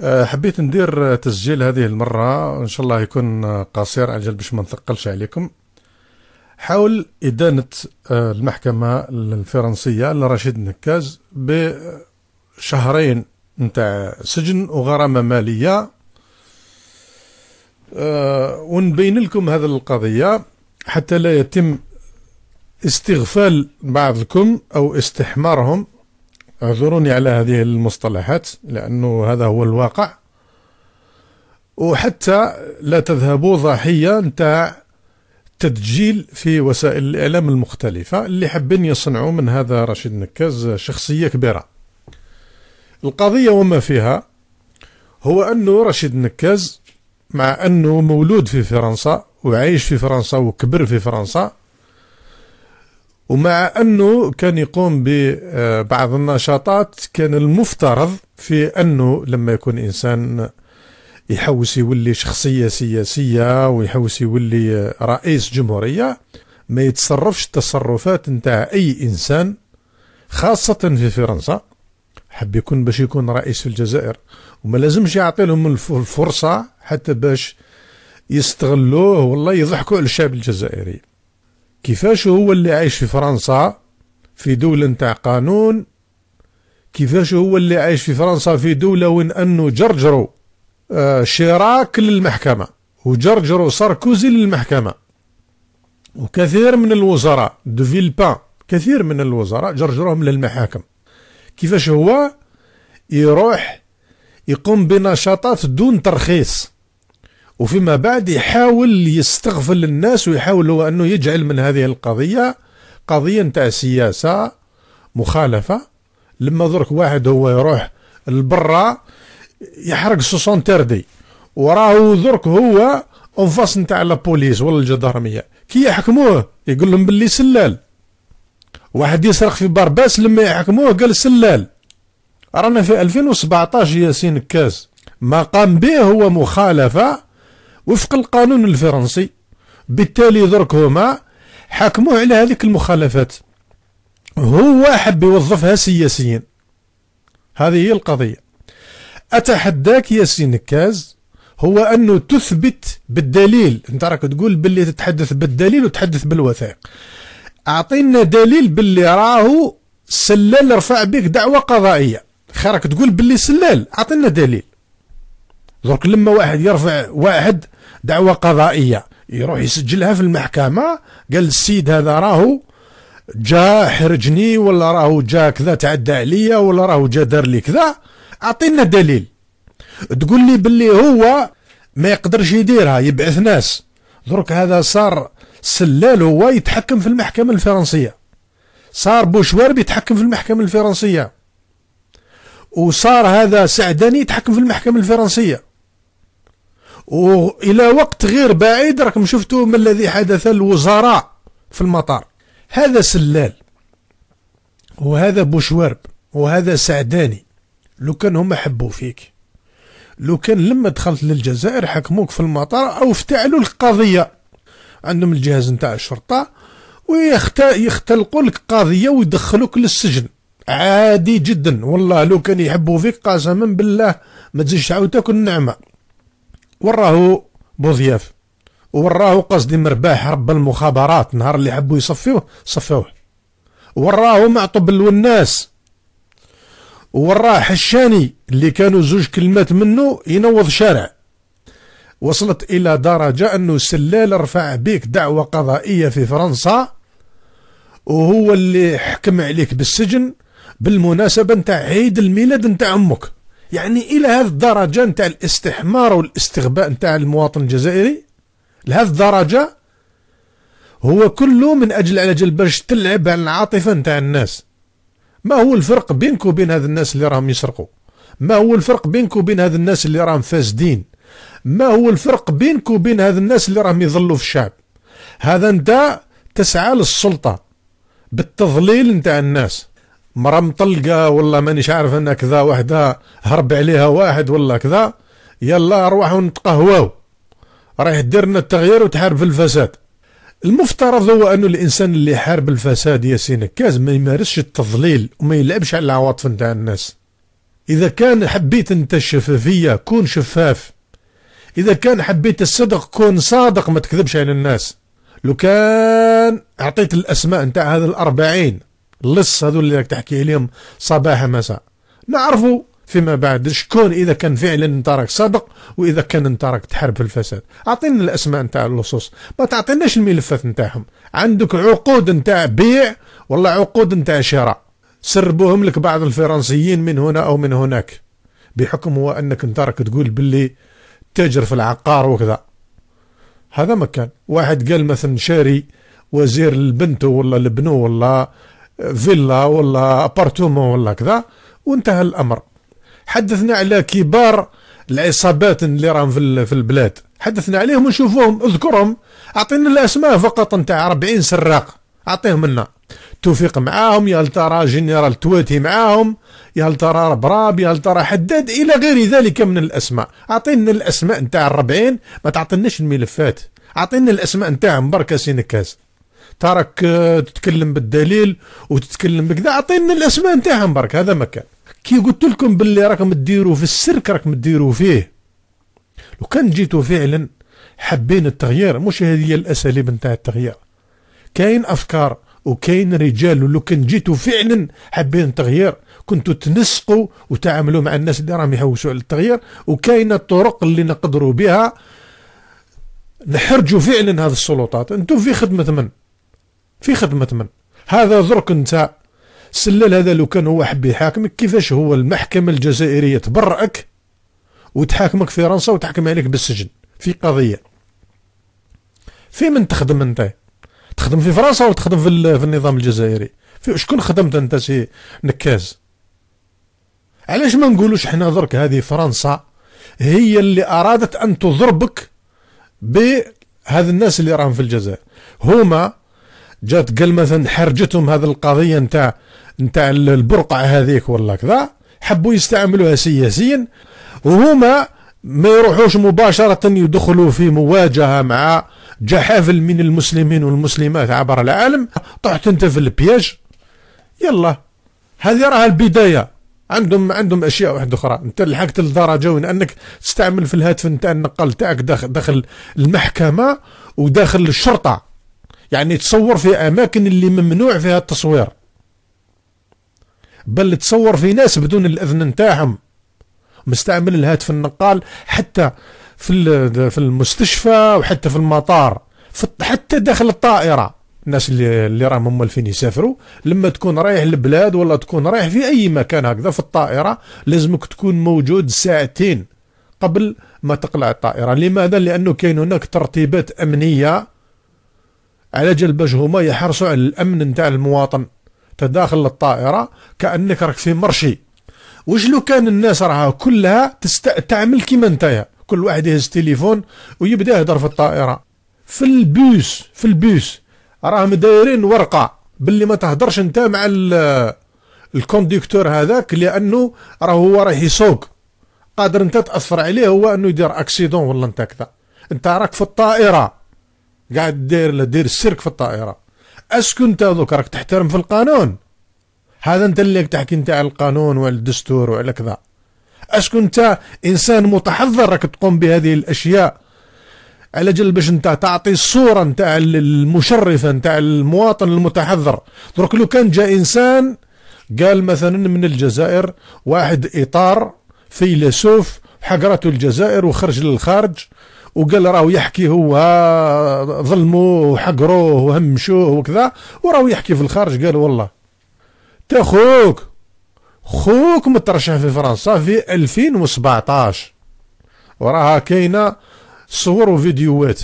آه، حبيت ندير تسجيل هذه المرة إن شاء الله يكون آه، قصير أجل باش ما نثقلش عليكم حول إدانة آه، المحكمة الفرنسية لرشيد نكاز بشهرين نتاع سجن وغرامة مالية ونبين لكم هذه القضية حتى لا يتم استغفال بعضكم أو استحمارهم اعذروني على هذه المصطلحات لأنه هذا هو الواقع وحتى لا تذهبوا ضحية نتاع تدجيل في وسائل الإعلام المختلفة اللي حابين يصنعوا من هذا رشيد نكاز شخصية كبيرة القضية وما فيها هو أنه رشيد نكاز مع أنه مولود في فرنسا وعايش في فرنسا وكبر في فرنسا ومع أنه كان يقوم ببعض آه، النشاطات كان المفترض في أنه لما يكون إنسان يحوس يولي شخصية سياسية ويحوس يولي رئيس جمهورية ما يتصرفش التصرفات نتاع أي إنسان خاصة في فرنسا حب يكون باش يكون رئيس في الجزائر وما لازمش يعطي لهم الفرصة حتى باش يستغلوه والله يضحكوا على الشعب الجزائري كيفاش هو اللي عايش في فرنسا في دولة نتاع قانون كيفاش هو اللي عايش في فرنسا في دولة وين أنه جرجروا آه، شيراك للمحكمة وجرجروا ساركوزي للمحكمة وكثير من الوزراء دو فيلبان كثير من الوزراء جرجروهم للمحاكم كيفاش هو يروح يقوم بنشاطات دون ترخيص وفيما بعد يحاول يستغفل الناس ويحاول هو أنه يجعل من هذه القضية قضية نتاع سياسة مخالفة لما درك واحد هو يروح لبرا يحرق سوسون تردي وراه درك هو انفاس نتاع لابوليس ولا الجدارمية كي يحكموه يقول لهم باللي سلال واحد يسرق في بارباس لما يحكموه قال سلال رانا في 2017 ياسين كاس ما قام به هو مخالفة وفق القانون الفرنسي بالتالي درك هما حكموه على هذيك المخالفات هو حب يوظفها سياسيا هذه هي القضية أتحداك يا نكاز هو أنه تثبت بالدليل أنت راك تقول باللي تتحدث بالدليل وتحدث بالوثائق أعطينا دليل باللي راهو سلال رفع بك دعوة قضائية خيرك تقول باللي سلال أعطينا دليل درك لما واحد يرفع واحد دعوة قضائية يروح يسجلها في المحكمة قال السيد هذا راهو جا حرجني ولا راهو جا كذا تعدى عليا ولا راهو جا دار لي كذا اعطينا دليل تقول لي باللي هو ما يقدرش يديرها يبعث ناس درك هذا صار سلال هو يتحكم في المحكمة الفرنسية صار بوشوار يتحكم في المحكمة الفرنسية وصار هذا سعداني يتحكم في المحكمة الفرنسية وإلى وقت غير بعيد راكم شفتوا ما الذي حدث الوزراء في المطار هذا سلال وهذا بوشوارب وهذا سعداني لو كان هما حبوا فيك لو كان لما دخلت للجزائر حكموك في المطار أو افتعلوا القضية عندهم الجهاز نتاع الشرطة ويختلقوا لك قضية ويدخلوك للسجن عادي جدا والله لو كان يحبوا فيك قسما بالله ما تزيدش تعاود تاكل النعمه وراه بوضياف وراه قصدي مرباح رب المخابرات نهار اللي حبوا يصفيوه صفوه وراه معطب الناس وراه حشاني اللي كانوا زوج كلمات منه ينوض شارع وصلت إلى درجة أنه سلال رفع بيك دعوة قضائية في فرنسا وهو اللي حكم عليك بالسجن بالمناسبة نتاع عيد الميلاد نتاع أمك يعني الى هذه الدرجه نتاع الاستحمار والاستغباء نتاع المواطن الجزائري لهذه الدرجه هو كله من اجل على جل باش تلعب على العاطفه نتاع الناس ما هو الفرق بينك وبين هذ الناس اللي راهم يسرقوا ما هو الفرق بينك وبين هذ الناس اللي راهم فاسدين ما هو الفرق بينك وبين هذ الناس اللي راهم يظلوا في الشعب هذا انت تسعى للسلطه بالتضليل نتاع الناس مرا مطلقة ولا مانيش عارف أنا كذا وحده هرب عليها واحد ولا كذا يلا اروح نتقهواو رايح دير لنا التغيير وتحارب في الفساد المفترض هو أنه الإنسان اللي يحارب الفساد يا نكاز ما يمارسش التضليل وما يلعبش على العواطف نتاع الناس إذا كان حبيت أنت الشفافية كون شفاف إذا كان حبيت الصدق كون صادق ما تكذبش على الناس لو كان أعطيت الأسماء نتاع هذا الأربعين اللص هذول اللي راك تحكي عليهم صباح مساء نعرفوا فيما بعد شكون اذا كان فعلا انت راك صادق واذا كان انت راك تحارب في الفساد اعطينا الاسماء نتاع اللصوص ما تعطيناش الملفات نتاعهم عندك عقود نتاع بيع ولا عقود نتاع شراء سربوهم لك بعض الفرنسيين من هنا او من هناك بحكم هو انك انت راك تقول باللي تاجر في العقار وكذا هذا مكان واحد قال مثلا شاري وزير لبنته ولا لبنه ولا فيلا ولا ابارتومون ولا كذا وانتهى الامر حدثنا على كبار العصابات اللي راهم في البلاد حدثنا عليهم ونشوفوهم اذكرهم اعطينا الاسماء فقط نتاع 40 سراق اعطيهم لنا توفيق معاهم يا ترى جنرال تواتي معاهم يا ترى براب يا ترى حداد الى غير ذلك من الاسماء اعطينا الاسماء نتاع الربعين ما تعطيناش الملفات اعطينا الاسماء نتاعهم بركه سينكاس تراك آه، تتكلم بالدليل وتتكلم بكذا اعطينا الاسماء نتاعهم برك هذا ما كان كي قلت لكم باللي راكم تديروا في السرك راكم تديروا فيه لو كان جيتوا فعلا حابين التغيير مش هذه هي الاساليب نتاع التغيير كاين افكار وكاين رجال ولو كان جيتوا فعلا حابين التغيير كنتوا تنسقوا وتعاملوا مع الناس اللي راهم يحوسوا على التغيير وكاين الطرق اللي نقدروا بها نحرجوا فعلا هذه السلطات انتم في خدمه من في خدمة من هذا درك انت السلال هذا لو كان هو حب يحاكمك كيفاش هو المحكمة الجزائرية تبرأك وتحاكمك في فرنسا وتحكم عليك بالسجن في قضية في من تخدم انت تخدم في فرنسا ولا تخدم في, في النظام الجزائري في شكون خدمت انت سي نكاز علاش ما نقولوش حنا درك هذه فرنسا هي اللي ارادت ان تضربك بهذا الناس اللي راهم في الجزائر هما جات قال مثلا حرجتهم هذه القضيه نتاع نتاع البرقع هذيك ولا كذا حبوا يستعملوها سياسيا وهما ما يروحوش مباشرة يدخلوا في مواجهة مع جحافل من المسلمين والمسلمات عبر العالم طحت انت في البياج يلا هذه راها البداية عندهم عندهم اشياء واحده اخرى انت لحقت لدرجه وين انك تستعمل في الهاتف نتاع النقال تاعك داخل داخل المحكمه وداخل الشرطه يعني تصور في أماكن اللي ممنوع فيها التصوير بل تصور في ناس بدون الإذن نتاعهم مستعمل الهاتف النقال حتى في في المستشفى وحتى في المطار حتى داخل الطائرة الناس اللي اللي راهم هما فين يسافروا لما تكون رايح للبلاد ولا تكون رايح في اي مكان هكذا في الطائره لازمك تكون موجود ساعتين قبل ما تقلع الطائره لماذا لانه كاين هناك ترتيبات امنيه على جال باش هما يحرصوا على الامن نتاع المواطن تداخل الطائره كانك راك في مرشي واش لو كان الناس راها كلها تعمل كيما نتايا كل واحد يهز تليفون ويبدا يهدر في الطائره في البيس في البيس راهم دايرين ورقه باللي ما تهدرش انت مع الكونديكتور هذاك لانه راه هو رايح يسوق قادر انت تاثر عليه هو انه يدير اكسيدون ولا انت كذا انت راك في الطائره قاعد داير دير السيرك في الطائره اسكو انت دوك راك تحترم في القانون هذا انت اللي تحكي انت على القانون وعلى الدستور وعلى كذا اسكو انت انسان متحضر راك تقوم بهذه الاشياء على جل باش انت تعطي الصوره نتاع المشرفه نتاع المواطن المتحضر درك لو كان جاء انسان قال مثلا من الجزائر واحد اطار فيلسوف حقرته الجزائر وخرج للخارج وقال راهو يحكي هو ظلموه وحقروه وهمشوه وكذا وراهو يحكي في الخارج قال والله تخوك خوك خوك مترشح في فرنسا في 2017 وراها كاينه صور وفيديوهات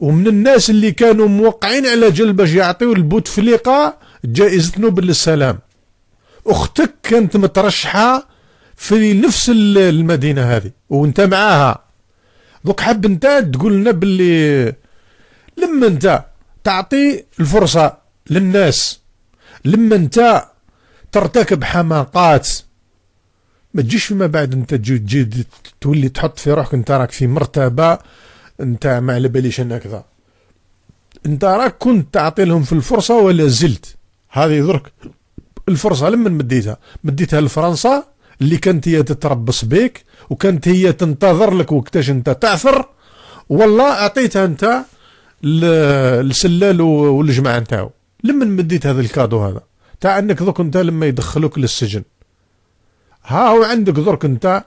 ومن الناس اللي كانوا موقعين على جل باش يعطيو لبوتفليقه جائزة نوبل للسلام اختك كانت مترشحه في نفس المدينه هذه وانت معاها دوك حاب انت تقول لنا باللي لما انت تعطي الفرصه للناس لما انت ترتكب حماقات ما تجيش فيما بعد انت تجي تجي تولي تحط في روحك انت راك في مرتبه انت ما على باليش انا كذا انت راك كنت تعطي لهم في الفرصه ولا زلت هذه درك الفرصه لمن مديتها مديتها لفرنسا اللي كانت هي تتربص بك وكانت هي تنتظر لك وقتاش انت تعثر والله اعطيتها انت للسلال والجماعه نتاعو لمن مديت هذا الكادو هذا تاع انك ذوك انت لما يدخلوك للسجن ها هو عندك درك انت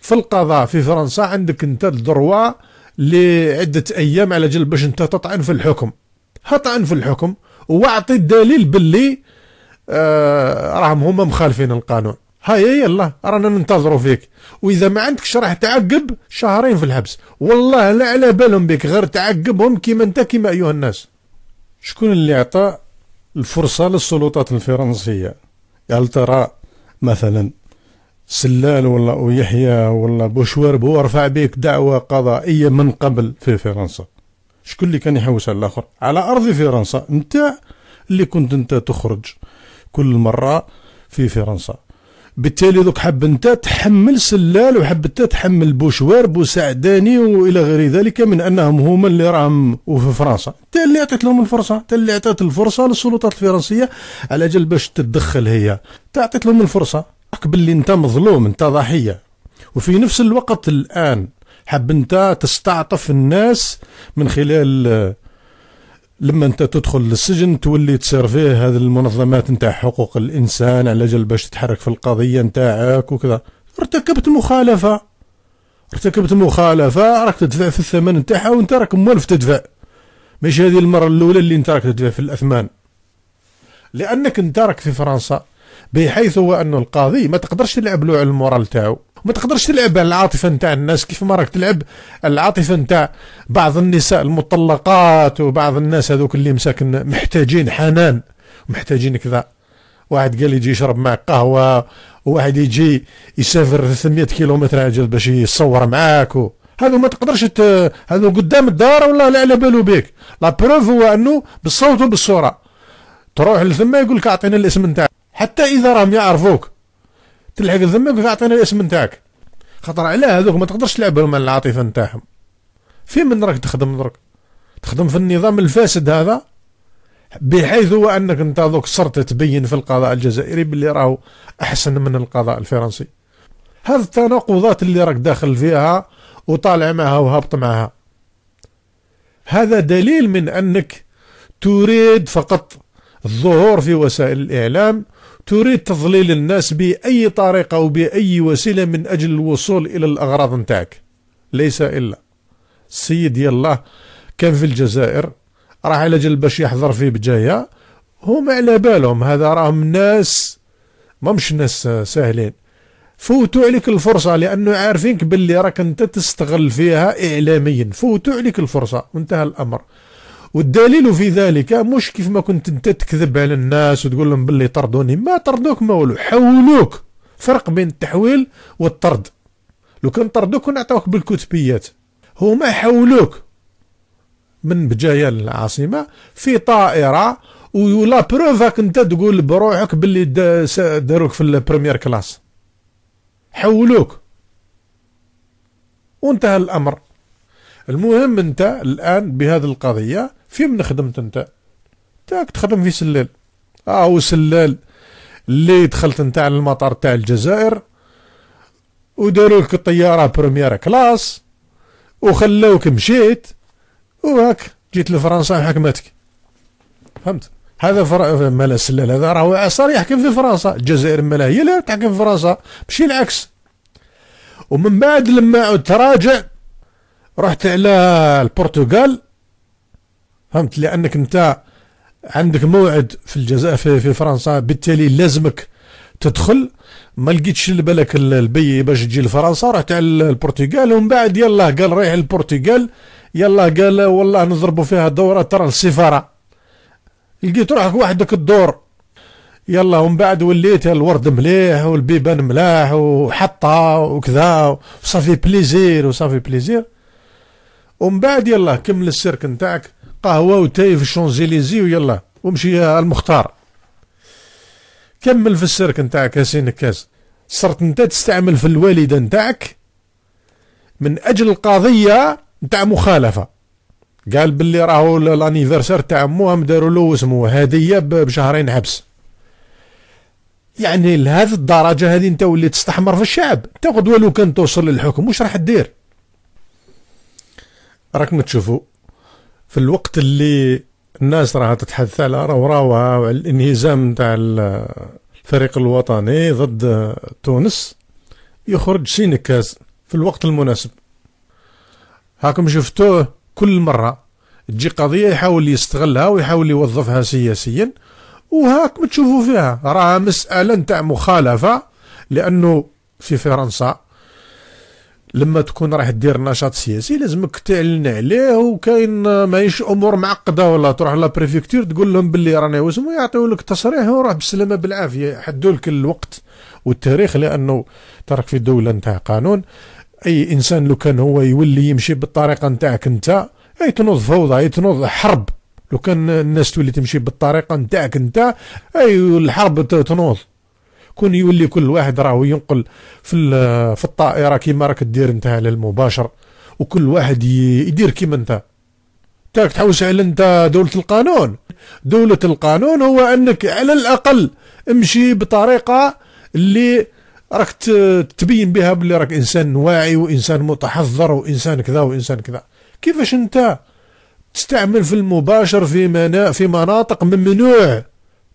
في القضاء في فرنسا عندك انت الدروا لعدة ايام على جل باش انت تطعن في الحكم هطعن في الحكم واعطي الدليل باللي آه راهم هما مخالفين القانون هاي إيه، يلا رانا ننتظروا فيك واذا ما عندكش راح تعقب شهرين في الحبس والله لا على بالهم بك غير تعقبهم كيما انت كيما ايها الناس شكون اللي عطى الفرصة للسلطات الفرنسية هل ترى مثلا سلال ولا يحيى ولا بوشواربو رفع بك دعوة قضائية من قبل في فرنسا شكون اللي كان يحوس على الاخر على ارض فرنسا انت اللي كنت انت تخرج كل مرة في فرنسا بالتالي دوك حب انت تحمل سلال وحب انت تحمل بوشوار بوسعداني والى غير ذلك من انهم هما اللي راهم وفي فرنسا انت اللي عطيت لهم الفرصه انت اللي عطيت الفرصه للسلطات الفرنسيه على جال باش تتدخل هي انت عطيت لهم الفرصه قبل اللي انت مظلوم انت ضحيه وفي نفس الوقت الان حب انت تستعطف الناس من خلال لما انت تدخل للسجن تولي فيه هذه المنظمات نتاع حقوق الانسان على جال باش تتحرك في القضيه نتاعك وكذا ارتكبت مخالفه ارتكبت مخالفه راك تدفع في الثمن نتاعها وانت راك موالف تدفع مش هذه المره الاولى اللي انت راك تدفع في الاثمان لانك انت راك في فرنسا بحيث هو انه القاضي ما تقدرش تلعب له على المورال تاعو ما تقدرش تلعب على العاطفه نتاع الناس كيف ما راك تلعب على العاطفه نتاع بعض النساء المطلقات وبعض الناس هذوك اللي مساكن محتاجين حنان محتاجين كذا واحد قال يجي يشرب معك قهوه وواحد يجي يسافر 300 كيلومتر عجل باش يصور معاك و... هذا ما تقدرش ت... هذا قدام الدار والله لا على بالو بك لا بروف هو انه بالصوت وبالصوره تروح لثما يقول لك اعطينا الاسم نتاعك حتى اذا راهم يعرفوك تلحق ذمك كيف الاسم نتاعك خطر على هذوك ما تقدرش تلعب مع العاطفه نتاعهم فين من راك تخدم درك تخدم في النظام الفاسد هذا بحيث هو انك انت دوك صرت تبين في القضاء الجزائري باللي راهو احسن من القضاء الفرنسي هذه التناقضات اللي راك داخل فيها وطالع معها وهابط معها هذا دليل من انك تريد فقط الظهور في وسائل الإعلام تريد تضليل الناس بأي طريقة وبأي وسيلة من أجل الوصول إلى الأغراض نتاعك ليس إلا السيد يالله الله كان في الجزائر راح على جل باش يحضر في بجاية هم على بالهم هذا راهم ناس ما مش ناس ساهلين فوتوا عليك الفرصة لأنه عارفينك باللي راك أنت تستغل فيها إعلاميا فوتوا عليك الفرصة وانتهى الأمر والدليل في ذلك مش كيف ما كنت انت تكذب على الناس وتقول لهم باللي طردوني ما طردوك ما والو حولوك فرق بين التحويل والطرد لو كان طردوك كنا عطاوك بالكتبيات هما حولوك من بجاية العاصمة في طائرة ولا بروفاك انت تقول بروحك باللي داروك في البريمير كلاس حولوك وانتهى الأمر المهم انت الآن بهذه القضية في من خدمت انت تاك تخدم في سلال اه وسلال اللي دخلت انت على المطار تاع الجزائر وداروا لك الطياره بروميير كلاس وخلوك مشيت وهاك جيت لفرنسا حكمتك فهمت هذا فر... مال السلال هذا راهو صار يحكم في فرنسا الجزائر مالا هي اللي تحكم في فرنسا ماشي العكس ومن بعد لما تراجع رحت على البرتغال فهمت لانك انت عندك موعد في الجزائر في, في فرنسا بالتالي لازمك تدخل ما لقيتش بالك البي باش تجي لفرنسا رحت على البرتغال ومن بعد يلاه قال رايح البرتغال يلاه قال والله نضربوا فيها دوره ترى السفاره لقيت روحك وحدك الدور يلا ومن بعد وليت الورد مليح والبيبان ملاح وحطها وكذا وصافي بليزير وصافي بليزير ومن بعد يلا كمل السيرك نتاعك قهوة وتاي في الشونزيليزي ويلا ومشي المختار كمل في السيرك نتاعك ياسين كاس صرت انت تستعمل في الوالدة نتاعك من اجل القضية نتاع مخالفة قال باللي راهو الانيفرسير تاع هم داروا له اسمه هدية بشهرين حبس يعني لهذه الدرجة هذه انت وليت تستحمر في الشعب انت غدوة لو كان توصل للحكم واش راح دير راكم تشوفوا في الوقت اللي الناس راها تتحدث على روراوها وعلى الانهزام نتاع الفريق الوطني ضد تونس يخرج سينكاز في الوقت المناسب هاكم شفتوه كل مرة تجي قضية يحاول يستغلها ويحاول يوظفها سياسيا وهاك تشوفوا فيها راها مسألة نتاع مخالفة لأنه في فرنسا لما تكون راح دير نشاط سياسي لازمك تعلن عليه وكاين ماهيش امور معقده ولا تروح لا تقول لهم باللي راني واسمو يعطيو لك تصريح وروح بالسلامه بالعافيه حدوا لك الوقت والتاريخ لانه ترك في الدوله نتاع قانون اي انسان لو كان هو يولي يمشي بالطريقه نتاعك انت اي تنوض فوضى اي تنوض حرب لو كان الناس تولي تمشي بالطريقه نتاعك انت اي الحرب تنوض كون يولي كل واحد راهو ينقل في في الطائره كيما راك دير انت على المباشر وكل واحد يدير كيما انت تاك تحوس على انت دولة القانون دولة القانون هو انك على الاقل امشي بطريقة اللي راك تبين بها بلي راك انسان واعي وانسان متحضر وانسان كذا وانسان كذا كيفاش انت تستعمل في المباشر في منا في مناطق ممنوع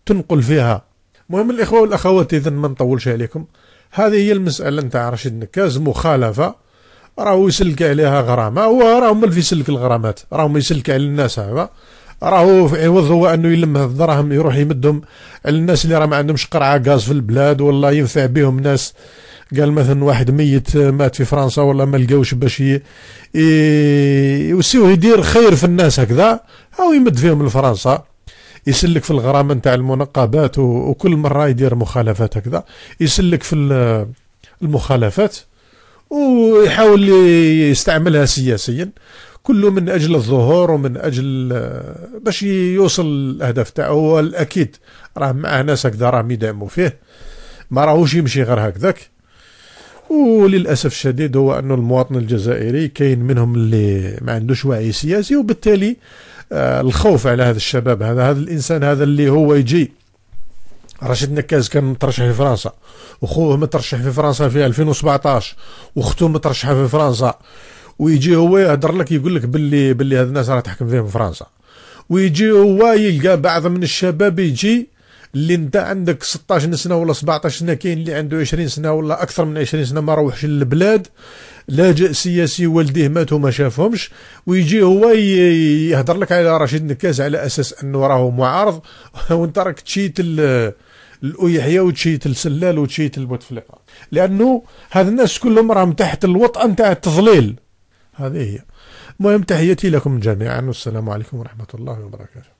تنقل فيها المهم الاخوه والاخوات اذا ما نطولش عليكم هذه هي المساله نتاع رشيد نكاز مخالفه راهو يسلك عليها غرامه هو راهو مال في سلك الغرامات راهو يسلك على الناس هذا راهو في عوض هو انه يلم الدراهم يروح يمدهم على الناس اللي راه ما عندهمش قرعه غاز في البلاد والله ينفع بهم ناس قال مثلا واحد ميت مات في فرنسا ولا ما لقاوش باش يوسيو يدير خير في الناس هكذا او يمد فيهم لفرنسا يسلك في الغرامه نتاع المنقبات وكل مره يدير مخالفات هكذا يسلك في المخالفات ويحاول يستعملها سياسيا كله من اجل الظهور ومن اجل آه، باش يوصل الاهداف تاعو هو الاكيد راه معاه ناس هكذا راهم يدعموا فيه ما راهوش يمشي غير هكذاك وللاسف الشديد هو انه المواطن الجزائري كاين منهم اللي ما عندوش وعي سياسي وبالتالي آه، الخوف على هذا الشباب هذا هذا الانسان هذا اللي هو يجي رشيد نكاز كان مترشح في فرنسا وخوه مترشح في فرنسا في 2017 واخته مترشحه في فرنسا ويجي هو يهضر لك يقول لك باللي باللي هاد الناس راه تحكم فيهم فرنسا ويجي هو يلقى بعض من الشباب يجي اللي انت عندك 16 سنه ولا 17 سنه كاين اللي عنده 20 سنه ولا اكثر من 20 سنه ما روحش للبلاد لاجئ سياسي والديه ماتوا ما شافهمش ويجي هو يهضر لك على رشيد نكاز على اساس انه راهو معارض وانت راك تشيت الأويحية وتشيت السلال وتشيت البوتفليقه لانه هاد الناس كلهم راهم تحت الوطأة نتاع التضليل هذه هي المهم تحياتي لكم جميعا والسلام عليكم ورحمه الله وبركاته